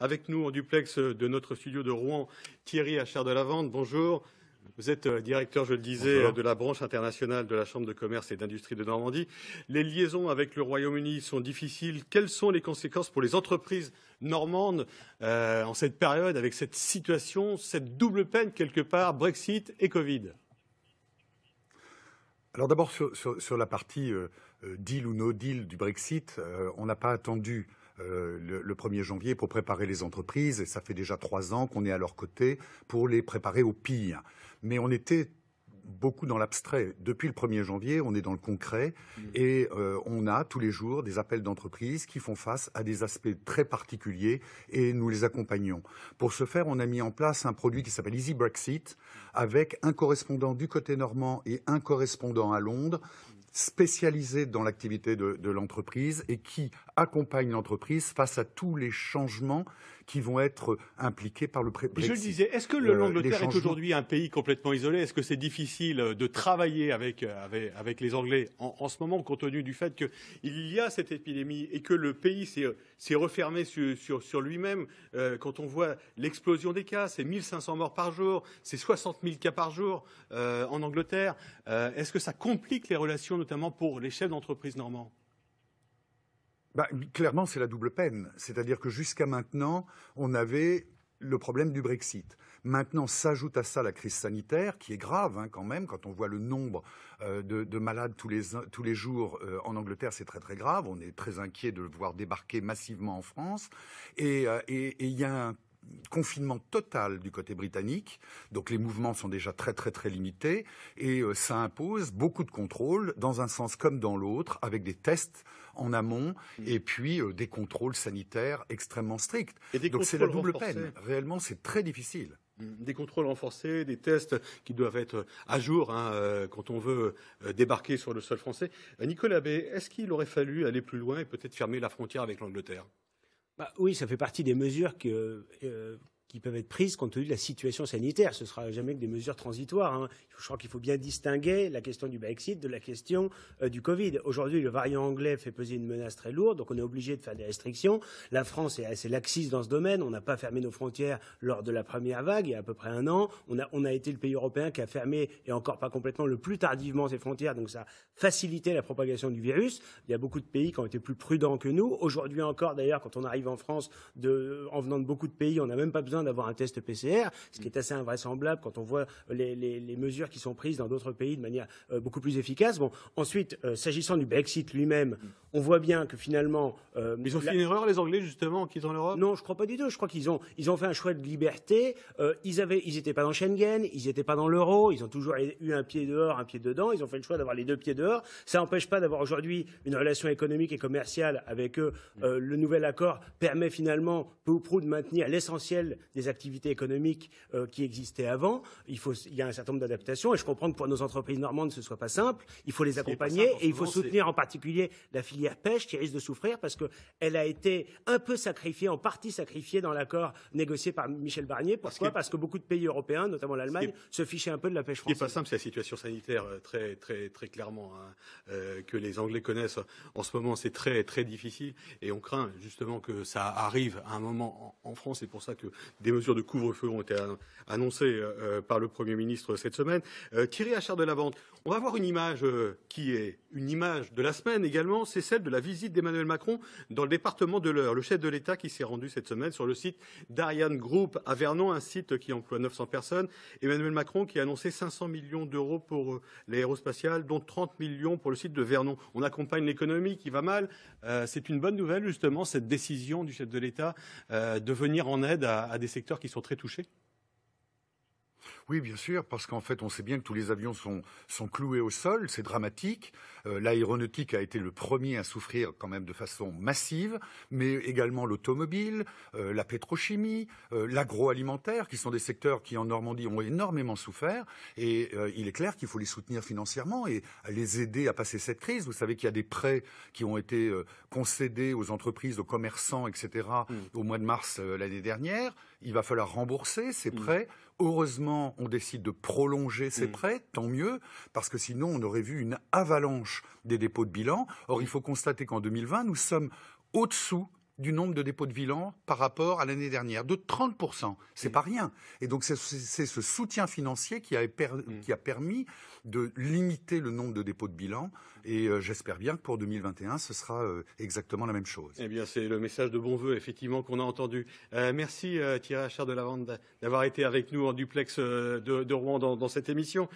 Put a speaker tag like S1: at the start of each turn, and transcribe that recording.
S1: Avec nous en duplex euh, de notre studio de Rouen, Thierry Achard de Lavande. Bonjour. Vous êtes euh, directeur, je le disais, de la branche internationale de la Chambre de commerce et d'industrie de Normandie. Les liaisons avec le Royaume-Uni sont difficiles. Quelles sont les conséquences pour les entreprises normandes euh, en cette période, avec cette situation, cette double peine quelque part, Brexit et Covid Alors d'abord sur, la partie
S2: deal ou no deal du Brexit, on n'a pas attendu euh, le, 1er janvier pour préparer les entreprises. Et ça fait déjà trois ans qu'on est à leur côté pour les préparer au pire. Mais on était beaucoup dans l'abstrait. Depuis le 1er janvier, on est dans le concret mm. et euh, on a tous les jours des appels d'entreprises qui font face à des aspects très particuliers et nous les accompagnons. Pour ce faire, on a mis en place un produit qui s'appelle Easy Brexit avec un correspondant du côté normand et un correspondant à Londres spécialisé dans l'activité de, l'entreprise et qui accompagne l'entreprise face à tous les changements qui vont être impliqués par le Brexit. Je le disais, est-ce que euh, l'Angleterre est aujourd'hui
S1: un pays complètement isolé Est-ce que c'est difficile euh, de travailler euh, avec, avec, les Anglais en, ce moment, compte tenu du fait qu'il y a cette épidémie et que le pays s'est refermé sur, sur, lui-même Quand on voit l'explosion des cas, c'est 1500 morts par jour, c'est 60 000 cas par jour en Angleterre, est-ce que ça complique les relations notamment pour les chefs d'entreprise normands
S2: bah, Clairement, c'est la double peine. C'est-à-dire que jusqu'à maintenant, on avait le problème du Brexit. Maintenant s'ajoute à ça la crise sanitaire, qui est grave hein, quand même, quand on voit le nombre euh, de, malades tous les, tous les jours euh, en Angleterre, c'est très très grave. On est très inquiet de le voir débarquer massivement en France. Et euh, il y a un confinement total du côté britannique, donc les mouvements sont déjà très très très limités, et euh, ça impose beaucoup de contrôles dans un sens comme dans l'autre, avec des tests en amont mm. et puis euh, des contrôles sanitaires extrêmement stricts. Donc c'est la double peine.
S1: Réellement, c'est très difficile. Mm. Des contrôles renforcés, des tests qui doivent être euh, à jour hein, quand on veut débarquer sur le sol français. Nicolas B, est-ce qu'il aurait fallu aller plus loin et peut-être fermer la frontière avec l'Angleterre
S3: bah oui, ça fait partie des mesures que, euh, qui peuvent être prises compte tenu de la situation sanitaire. Ce ne sera jamais que des mesures transitoires. Hein. Je crois qu'il faut bien distinguer la question du Brexit de la question euh, du Covid. Aujourd'hui, le variant anglais fait peser une menace très lourde, donc on est obligé de faire des restrictions. La France est assez laxiste dans ce domaine. On n'a pas fermé nos frontières lors de la première vague, il y a à peu près un an. On a, on a été le pays européen qui a fermé, et encore pas complètement, le plus tardivement ses frontières, donc ça a facilité la propagation du virus. Il y a beaucoup de pays qui ont été plus prudents que nous. Aujourd'hui encore, d'ailleurs, quand on arrive en France, de, en venant de beaucoup de pays, on n'a même pas besoin d'avoir un test PCR, ce qui mm. est assez invraisemblable quand on voit les, mesures qui sont prises dans d'autres pays de manière euh, beaucoup plus efficace. Bon, ensuite, euh, s'agissant du Brexit lui-même, mm. on voit bien que finalement... Euh, ils ont fait une erreur, les Anglais, justement, en quittant l'Europe Non, je ne crois pas du tout. Je crois qu'ils ont, ils ont fait un choix de liberté. ils ils n'étaient pas dans Schengen, ils n'étaient pas dans l'euro, ils ont toujours eu un pied dehors, un pied dedans, ils ont fait le choix d'avoir les deux pieds dehors. Ça n'empêche pas d'avoir aujourd'hui une relation économique et commerciale avec eux. Mm. le nouvel accord permet finalement, peu ou prou, de maintenir l'essentiel des activités économiques euh, qui existaient avant. Il, y a un certain nombre d'adaptations et je comprends que pour nos entreprises normandes, ce soit pas simple. Il faut les accompagner et il faut soutenir en particulier la filière pêche qui risque de souffrir parce qu'elle a été un peu sacrifiée, en partie sacrifiée dans l'accord négocié par Michel Barnier. Pourquoi Parce que beaucoup de pays européens, notamment l'Allemagne, se fichaient un peu de la pêche
S1: française. Ce n'est pas simple, c'est la situation sanitaire euh, très, très, très clairement hein, euh, que les Anglais connaissent. En ce moment, c'est très, très difficile et on craint justement que ça arrive à un moment en, France. C'est pour ça que mesures de couvre-feu ont été annoncées euh, euh, par le Premier ministre cette semaine. Euh, Thierry Achard de la Vente, on va voir une image qui est une image de la semaine également, c'est celle de la visite d'Emmanuel Macron dans le département de l'Eure. Le chef de l'État qui s'est rendu cette semaine sur le site d'Ariane Group à Vernon, un site qui emploie 900 personnes. Emmanuel Macron qui a annoncé 500 millions d'euros pour l'aérospatiale, dont 30 millions pour le site de Vernon. On accompagne l'économie qui va mal. c'est une bonne nouvelle justement cette décision du chef de l'État de venir en aide à des secteurs qui sont très touchés
S2: oui, bien sûr, parce qu'en fait, on sait bien que tous les avions sont, sont cloués au sol, c'est dramatique. Euh, l'aéronautique a été le premier à souffrir quand même de façon massive, mais également l'automobile, euh, la pétrochimie, euh, l'agroalimentaire, qui sont des secteurs qui en Normandie ont énormément souffert. Et il est clair qu'il faut les soutenir financièrement et les aider à passer cette crise. Vous savez qu'il y a des prêts qui ont été concédés aux entreprises, aux commerçants, etc. Mm. au mois de mars l'année dernière. Il va falloir rembourser ces mm. prêts. Heureusement, on décide de prolonger ces mm. prêts, tant mieux, parce que sinon on aurait vu une avalanche des dépôts de bilan. Or, il faut constater qu'en 2020, nous sommes au-dessous du nombre de dépôts de bilan par rapport à l'année dernière, de 30%. C'est n'est pas rien. Et donc, c'est ce soutien financier qui a, mm. qui a, permis de limiter le nombre de dépôts de bilan. Et euh, j'espère bien que pour 2021, ce sera euh, exactement la même chose.
S1: Eh bien, c'est le message de bon vœu, effectivement, qu'on a entendu. Euh, merci, Thierry Achard de Lavande, d'avoir été avec nous en duplex de, Rouen dans cette émission.